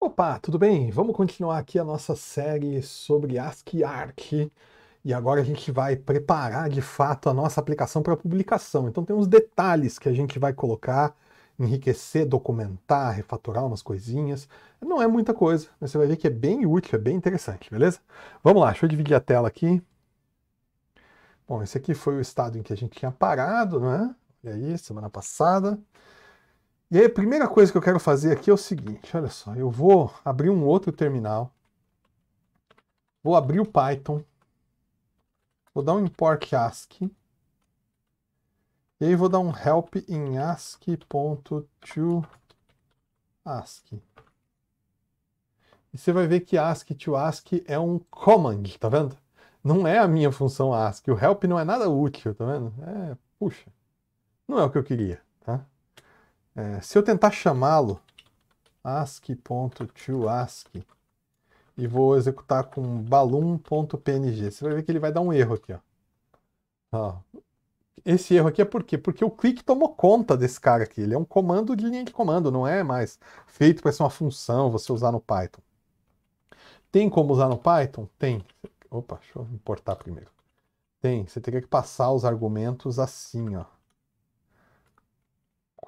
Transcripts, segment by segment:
Opa, tudo bem? Vamos continuar aqui a nossa série sobre ASCII ARC. E agora a gente vai preparar de fato a nossa aplicação para publicação. Então tem uns detalhes que a gente vai colocar, enriquecer, documentar, refatorar umas coisinhas. Não é muita coisa, mas você vai ver que é bem útil, é bem interessante, beleza? Vamos lá, deixa eu dividir a tela aqui. Bom, esse aqui foi o estado em que a gente tinha parado, né? E aí, semana passada. E aí a primeira coisa que eu quero fazer aqui é o seguinte, olha só, eu vou abrir um outro terminal, vou abrir o Python, vou dar um import ASCII, e aí vou dar um help em ASCII.toASCII. E você vai ver que ASCII é um command, tá vendo? Não é a minha função ASCII, o help não é nada útil, tá vendo? É, puxa, não é o que eu queria, tá? É, se eu tentar chamá-lo, ASCII.toASCII, e vou executar com balloon.png, você vai ver que ele vai dar um erro aqui. Ó. ó. Esse erro aqui é por quê? Porque o clique tomou conta desse cara aqui. Ele é um comando de linha de comando, não é mais feito para ser uma função você usar no Python. Tem como usar no Python? Tem. Opa, deixa eu importar primeiro. Tem. Você teria que passar os argumentos assim, ó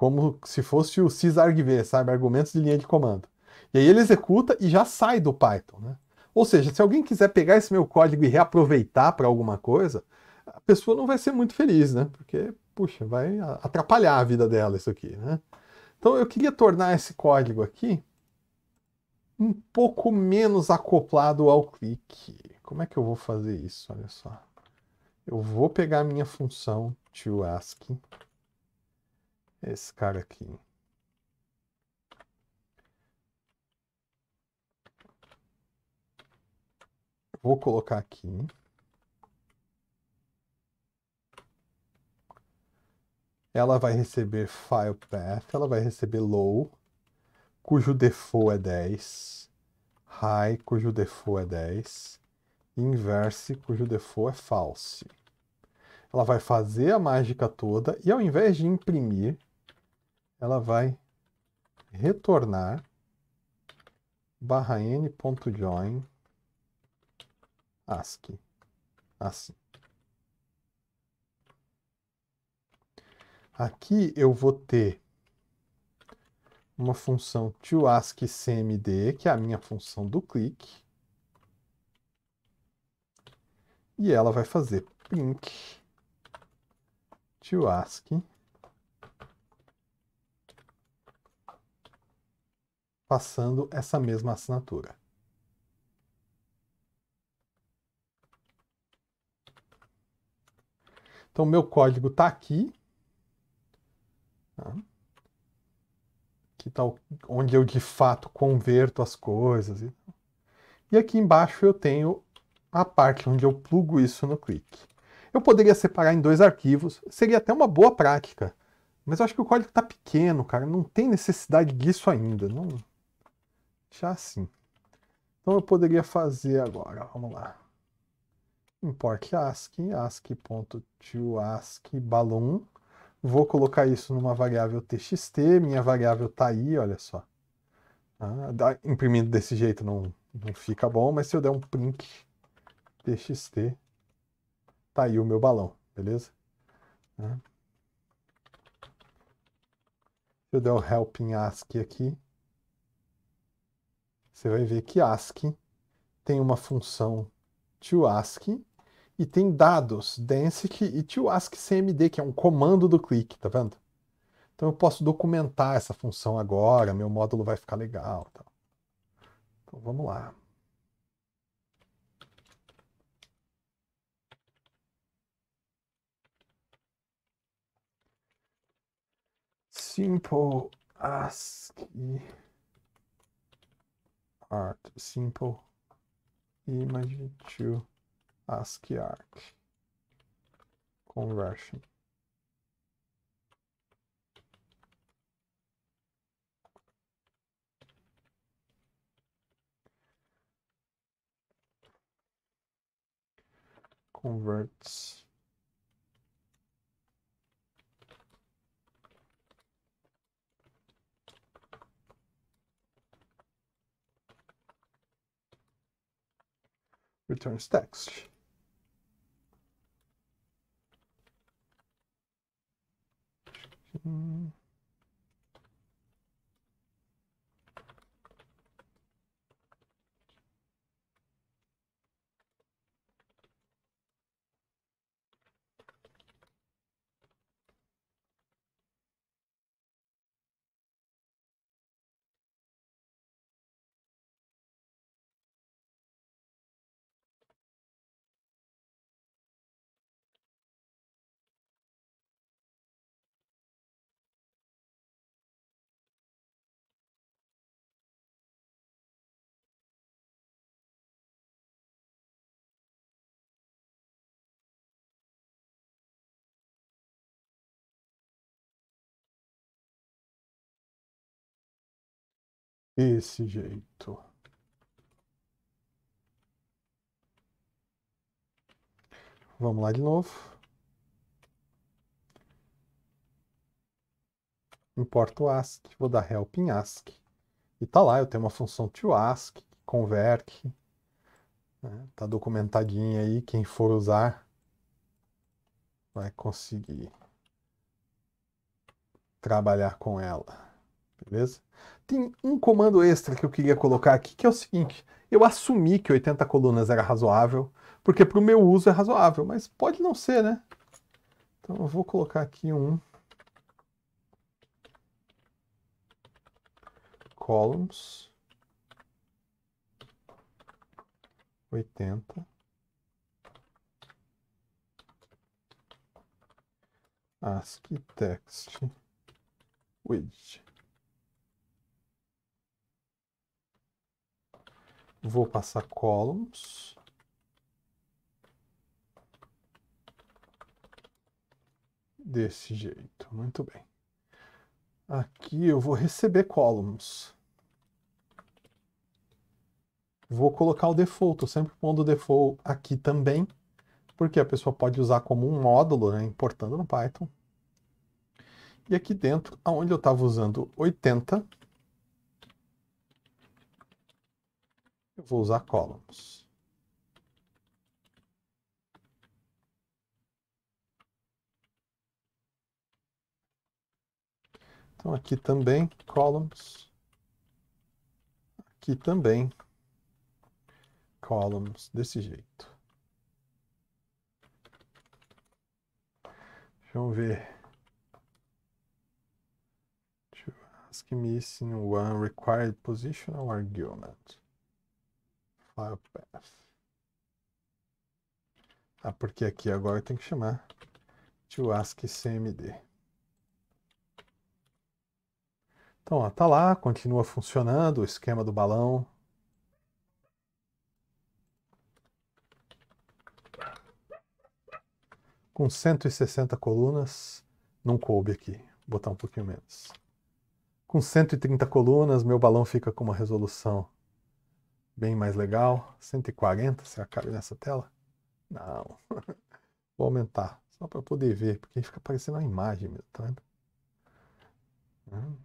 como se fosse o sysargv, sabe? Argumentos de linha de comando. E aí ele executa e já sai do Python, né? Ou seja, se alguém quiser pegar esse meu código e reaproveitar para alguma coisa, a pessoa não vai ser muito feliz, né? Porque, puxa, vai atrapalhar a vida dela isso aqui, né? Então eu queria tornar esse código aqui um pouco menos acoplado ao clique. Como é que eu vou fazer isso? Olha só. Eu vou pegar a minha função toAsk, esse cara aqui. Vou colocar aqui. Ela vai receber file path, ela vai receber low, cujo default é 10, high, cujo default é 10, inverse, cujo default é false. Ela vai fazer a mágica toda e ao invés de imprimir, ela vai retornar barra n.join ASCII, assim. Aqui eu vou ter uma função toASCII-cmd, que é a minha função do clique, e ela vai fazer print toASCII passando essa mesma assinatura. Então, meu código está aqui. Tá? Aqui está onde eu de fato converto as coisas. E aqui embaixo eu tenho a parte onde eu plugo isso no clique. Eu poderia separar em dois arquivos, seria até uma boa prática. Mas eu acho que o código está pequeno, cara. Não tem necessidade disso ainda. Não, já sim. Então eu poderia fazer agora, vamos lá. Import ASCII, ASCII.toASCII balloon. Vou colocar isso numa variável txt, minha variável tá aí, olha só. Ah, imprimindo desse jeito não, não fica bom, mas se eu der um print txt, tá aí o meu balão, beleza? Ah. Se eu der o help in ASCII aqui, você vai ver que ASCII tem uma função toASCII e tem dados DENSIC e toASCII CMD, que é um comando do clique, tá vendo? Então eu posso documentar essa função agora, meu módulo vai ficar legal. Tá? Então vamos lá. Simple ASCII art simple image to ASCII arc conversion. Converts Returns text. Mm. Esse jeito. Vamos lá de novo. Importo o ask, vou dar help em ask. E tá lá, eu tenho uma função toAsk, que converte. Né? Tá documentadinha aí, quem for usar vai conseguir trabalhar com ela beleza? Tem um comando extra que eu queria colocar aqui, que é o seguinte, eu assumi que 80 colunas era razoável, porque para o meu uso é razoável, mas pode não ser, né? Então eu vou colocar aqui um columns 80 ASCII text widget vou passar columns. Desse jeito, muito bem. Aqui eu vou receber columns. Vou colocar o default, estou sempre pondo o default aqui também, porque a pessoa pode usar como um módulo, né, importando no Python. E aqui dentro, onde eu estava usando 80, Eu vou usar columns. Então aqui também columns. Aqui também columns desse jeito. Vamos ver. Ask missing one required position or argument. Ah, porque aqui agora tem que chamar to ask cmd. Então, ó, tá lá, continua funcionando o esquema do balão. Com 160 colunas, não coube aqui, vou botar um pouquinho menos. Com 130 colunas, meu balão fica com uma resolução bem mais legal. 140, será que cabe nessa tela? Não. Vou aumentar, só para poder ver, porque fica parecendo uma imagem mesmo, tá vendo? Hum, vou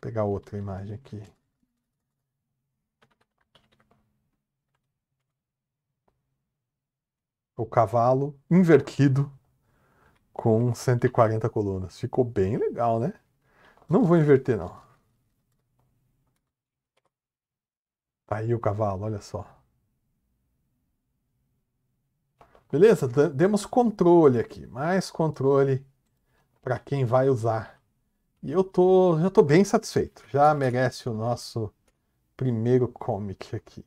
pegar outra imagem aqui. O cavalo invertido com 140 colunas. Ficou bem legal, né? Não vou inverter, não. Tá aí o cavalo, olha só. Beleza? Demos controle aqui, mais controle para quem vai usar. E eu tô, já tô bem satisfeito. Já merece o nosso primeiro comic aqui.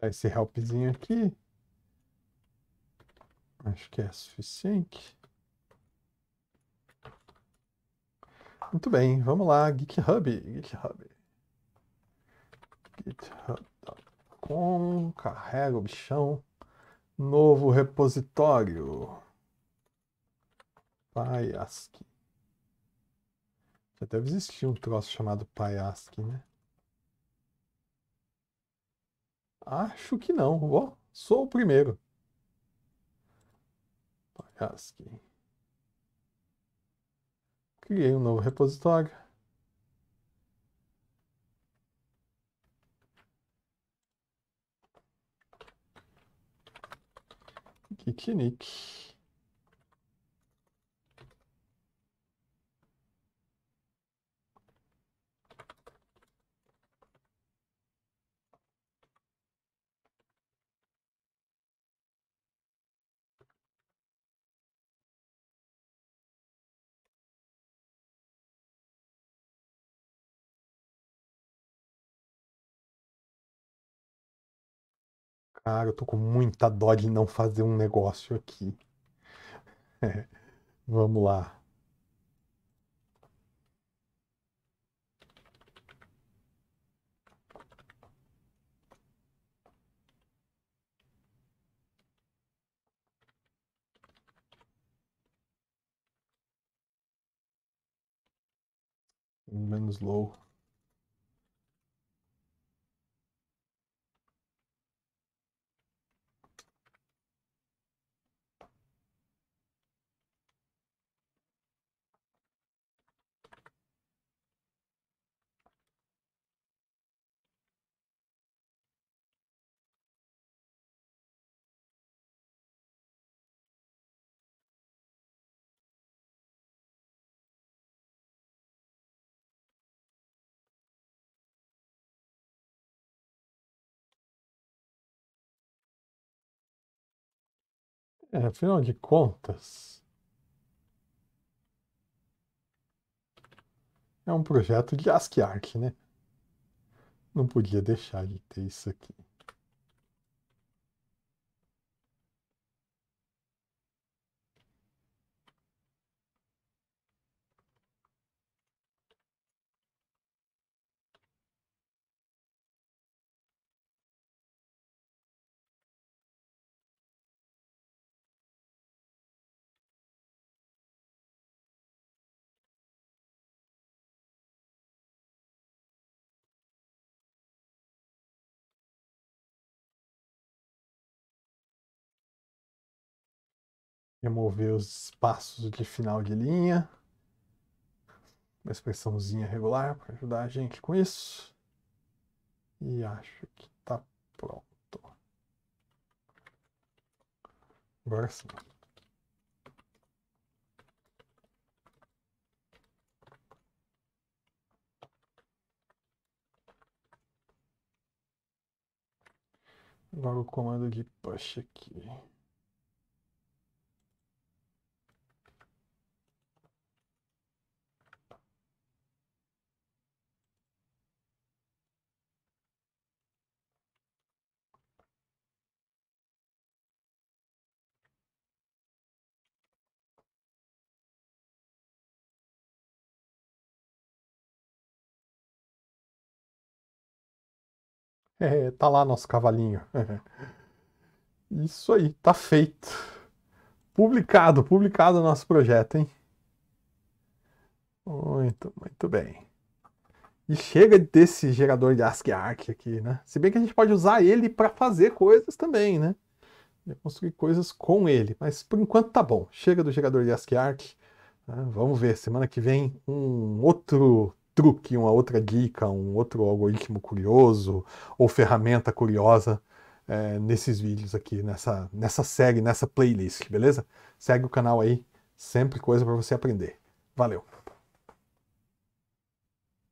Dar tá, esse helpzinho aqui. Acho que é suficiente. Muito bem, vamos lá. GitHub. GitHub. GitHub.com. Carrega o bichão. Novo repositório. Paiaski. Já deve existir um troço chamado Paiaski, né? Acho que não. Ó, sou o primeiro. Pagaski. Criei um novo repositório. Kitnik. Cara, eu tô com muita dó de não fazer um negócio aqui. É, vamos lá. menos low. É, afinal de contas, é um projeto de ASCII Art, né? Não podia deixar de ter isso aqui. remover os espaços de final de linha. Uma expressãozinha regular para ajudar a gente com isso. E acho que está pronto. Agora sim. Agora o comando de push aqui. tá lá nosso cavalinho. Isso aí, tá feito. Publicado, publicado nosso projeto, hein? Muito, muito bem. E chega desse gerador de ASCII ARC aqui, né? Se bem que a gente pode usar ele para fazer coisas também, né? Construir coisas com ele, mas por enquanto tá bom. Chega do gerador de ASCII ARC. Né? Vamos ver, semana que vem um outro truque, uma outra dica, um outro algoritmo curioso ou ferramenta curiosa é, nesses vídeos aqui, nessa, nessa série, nessa playlist, beleza? Segue o canal aí, sempre coisa para você aprender. Valeu!